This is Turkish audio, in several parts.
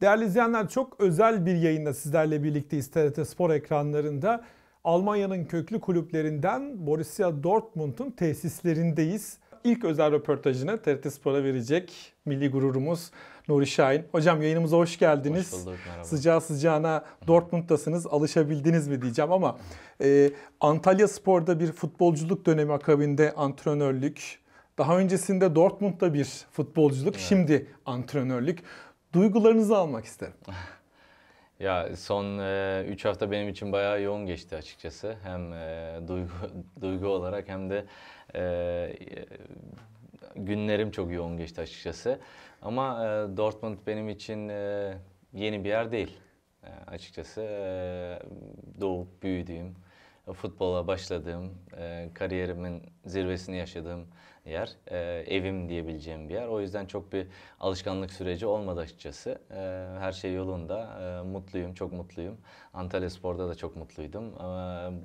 Değerli izleyenler çok özel bir yayında sizlerle birlikte TRT Spor ekranlarında. Almanya'nın köklü kulüplerinden Borussia Dortmund'un tesislerindeyiz. İlk özel röportajını TRT Spor'a verecek milli gururumuz Nuri Şahin. Hocam yayınımıza hoş geldiniz. Hoş bulduk, merhaba. Sıcağı sıcağına Dortmund'dasınız. Alışabildiniz mi diyeceğim ama e, Antalya Spor'da bir futbolculuk dönemi akabinde antrenörlük, daha öncesinde Dortmund'da bir futbolculuk, evet. şimdi antrenörlük. Duygularınızı almak isterim. ya son 3 e, hafta benim için bayağı yoğun geçti açıkçası. Hem e, duygu duygu olarak hem de e, e, günlerim çok yoğun geçti açıkçası. Ama e, Dortmund benim için e, yeni bir yer değil. E, açıkçası e, doğup büyüdüğüm, futbola başladığım, e, kariyerimin zirvesini yaşadığım yer, e, evim diyebileceğim bir yer. O yüzden çok bir alışkanlık süreci olmadı açıkçası. E, her şey yolunda, e, mutluyum, çok mutluyum. Antalya Spor'da da çok mutluydum. E,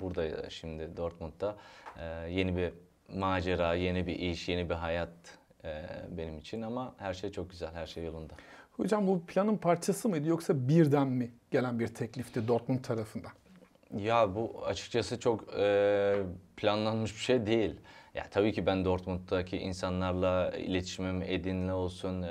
burada şimdi Dortmund'da e, yeni bir macera, yeni bir iş, yeni bir hayat e, benim için ama her şey çok güzel, her şey yolunda. Hocam bu planın parçası mıydı yoksa birden mi gelen bir teklifti Dortmund tarafından? Ya bu açıkçası çok e, planlanmış bir şey değil. Ya tabii ki ben Dortmund'daki insanlarla iletişimim Edin'le olsun, e,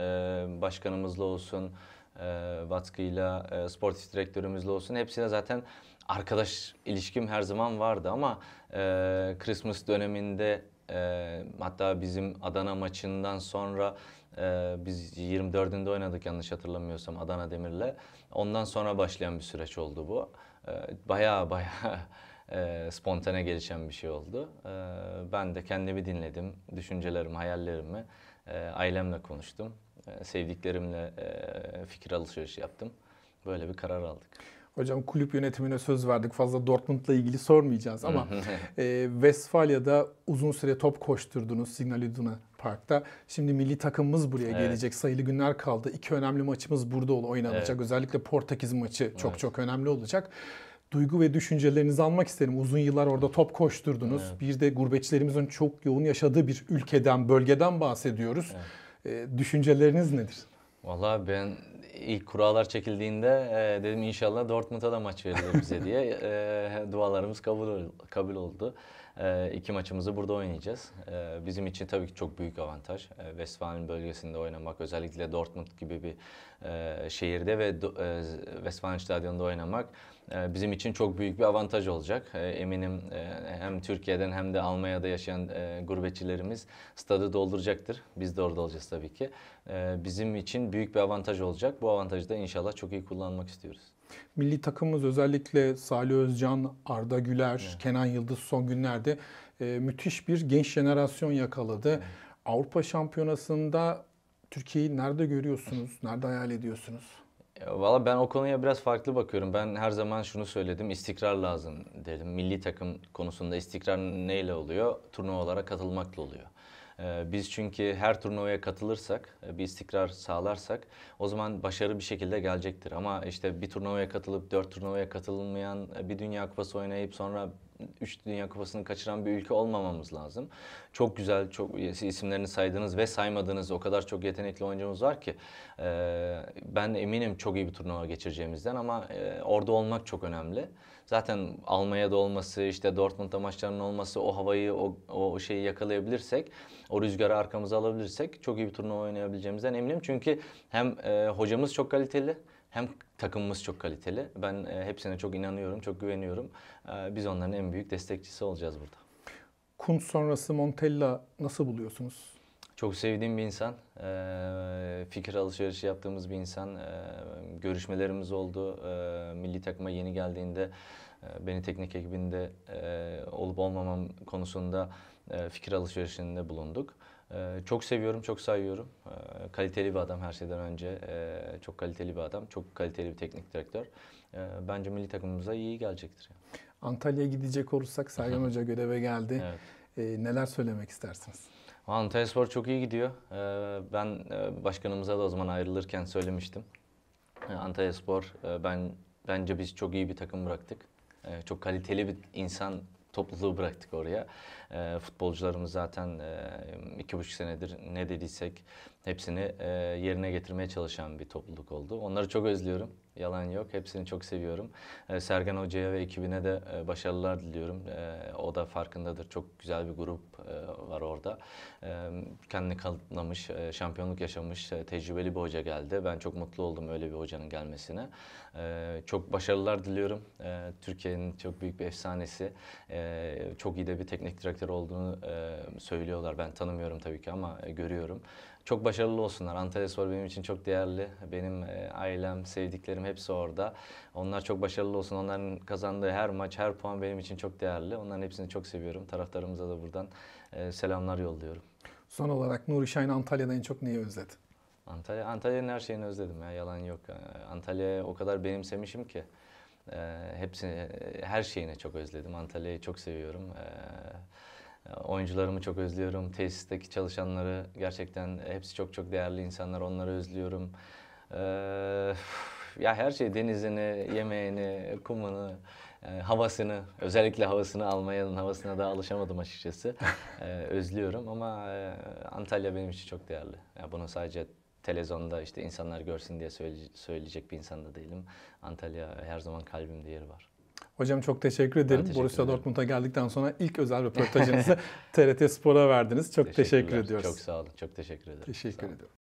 başkanımızla olsun, e, Vatkı'yla, e, sportif direktörümüzle olsun Hepsine zaten arkadaş ilişkim her zaman vardı ama e, Christmas döneminde e, hatta bizim Adana maçından sonra e, biz 24'ünde oynadık yanlış hatırlamıyorsam Adana Demir'le. Ondan sonra başlayan bir süreç oldu bu baya ee, baya e, spontane gelişen bir şey oldu. Ee, ben de kendimi dinledim, düşüncelerimi, hayallerimi e, ailemle konuştum. E, sevdiklerimle fikir alışverişi yaptım. Böyle bir karar aldık hocam kulüp yönetimine söz verdik fazla Dortmund'la ilgili sormayacağız ama e, Westfalya'da uzun süre top koşturdunuz Signal Iduna Park'ta. Şimdi milli takımımız buraya evet. gelecek. Sayılı günler kaldı. İki önemli maçımız burada oynanacak. Evet. Özellikle Portekiz maçı çok evet. çok önemli olacak duygu ve düşüncelerinizi almak isterim. Uzun yıllar orada top koşturdunuz. Evet. Bir de gurbetçilerimizin çok yoğun yaşadığı bir ülkeden, bölgeden bahsediyoruz. Evet. E, düşünceleriniz nedir? Vallahi ben ilk kurallar çekildiğinde e, dedim inşallah Dortmund'a da maç verilir bize diye e, dualarımız kabul kabul oldu. E, iki maçımızı burada oynayacağız. Ee, bizim için tabii ki çok büyük avantaj. Ee, Westfalen bölgesinde oynamak, özellikle Dortmund gibi bir e, şehirde ve e, Westfalen Stadyumu'nda oynamak e, bizim için çok büyük bir avantaj olacak. eminim hem Türkiye'den hem de Almanya'da yaşayan e, gurbetçilerimiz stadı dolduracaktır. Biz de orada olacağız tabii ki. bizim için büyük bir avantaj olacak. Bu avantajı da inşallah çok iyi kullanmak istiyoruz. Milli takımımız özellikle Salih Özcan, Arda Güler, evet. Kenan Yıldız son günlerde e, müthiş bir genç jenerasyon yakaladı. Evet. Avrupa Şampiyonası'nda Türkiye'yi nerede görüyorsunuz? Nerede hayal ediyorsunuz? E, valla ben o konuya biraz farklı bakıyorum. Ben her zaman şunu söyledim, istikrar lazım dedim. Milli takım konusunda istikrar neyle oluyor? Turnuvalara katılmakla oluyor. Ee, biz çünkü her turnuvaya katılırsak, e, bir istikrar sağlarsak o zaman başarı bir şekilde gelecektir. Ama işte bir turnuvaya katılıp dört turnuvaya katılmayan, e, bir Dünya Kupası oynayıp sonra 3 Dünya Kupası'nı kaçıran bir ülke olmamamız lazım. Çok güzel çok isimlerini saydınız ve saymadığınız o kadar çok yetenekli oyuncumuz var ki e, ben eminim çok iyi bir turnuva geçireceğimizden ama e, orada olmak çok önemli. Zaten Almanya'da olması, işte Dortmund'da maçlarının olması, o havayı, o, o şeyi yakalayabilirsek, o rüzgarı arkamıza alabilirsek çok iyi bir turnuva oynayabileceğimizden eminim. Çünkü hem e, hocamız çok kaliteli, hem takımımız çok kaliteli. Ben e, hepsine çok inanıyorum, çok güveniyorum. E, biz onların en büyük destekçisi olacağız burada. Kunt sonrası Montella nasıl buluyorsunuz? Çok sevdiğim bir insan. E, fikir alışverişi yaptığımız bir insan. E, görüşmelerimiz oldu. E, milli takıma yeni geldiğinde e, beni teknik ekibinde e, olup olmamam konusunda e, fikir alışverişinde bulunduk. E, çok seviyorum, çok sayıyorum. E, kaliteli bir adam her şeyden önce. E, çok kaliteli bir adam. Çok kaliteli bir teknik direktör. E, bence milli takımımıza iyi gelecektir. Yani. Antalya'ya gidecek olursak Sergen Hoca göreve geldi. Evet. E, neler söylemek istersiniz? Antalya Spor çok iyi gidiyor. E, ben e, başkanımıza da o zaman ayrılırken söylemiştim. E, Antalya Spor e, ben bence biz çok iyi bir takım bıraktık. E, çok kaliteli bir insan topluluğu bıraktık oraya. E, futbolcularımız zaten e, iki buçuk senedir ne dediysek hepsini e, yerine getirmeye çalışan bir topluluk oldu. Onları çok özlüyorum. Yalan yok. Hepsini çok seviyorum. E, Sergen Hoca'ya ve ekibine de e, başarılar diliyorum. E, o da farkındadır. Çok güzel bir grup e, var orada. E, kendini kanıtlamış, e, şampiyonluk yaşamış, e, tecrübeli bir hoca geldi. Ben çok mutlu oldum öyle bir hocanın gelmesine. E, çok başarılar diliyorum. E, Türkiye'nin çok büyük bir efsanesi. E, çok iyi de bir teknik direktör olduğunu e, söylüyorlar. Ben tanımıyorum tabii ki ama e, görüyorum çok başarılı olsunlar. Antalya Spor benim için çok değerli. Benim e, ailem, sevdiklerim hepsi orada. Onlar çok başarılı olsun. Onların kazandığı her maç, her puan benim için çok değerli. Onların hepsini çok seviyorum. Taraftarımıza da buradan e, selamlar yolluyorum. Son olarak Nuri Şahin Antalya'da en çok neyi özledi? Antalya, Antalya'nın her şeyini özledim ya yalan yok. Antalya'ya o kadar benimsemişim ki. E, hepsini, e, her şeyine çok özledim. Antalya'yı çok seviyorum. E, Oyuncularımı çok özlüyorum. Tesisteki çalışanları gerçekten hepsi çok çok değerli insanlar. Onları özlüyorum. Ee, ya her şey denizini, yemeğini, kumunu, e, havasını, özellikle havasını Almanya'nın havasına daha alışamadım açıkçası. Ee, özlüyorum ama e, Antalya benim için çok değerli. Ya bunu sadece televizyonda işte insanlar görsün diye söyleyecek bir insan da değilim. Antalya her zaman kalbimde yeri var. Hocam çok teşekkür ederim. Teşekkür Borussia Dortmund'a geldikten sonra ilk özel röportajınızı TRT Spor'a verdiniz. Çok teşekkür ediyoruz. Çok sağ olun. Çok teşekkür ederim. Teşekkür ediyorum.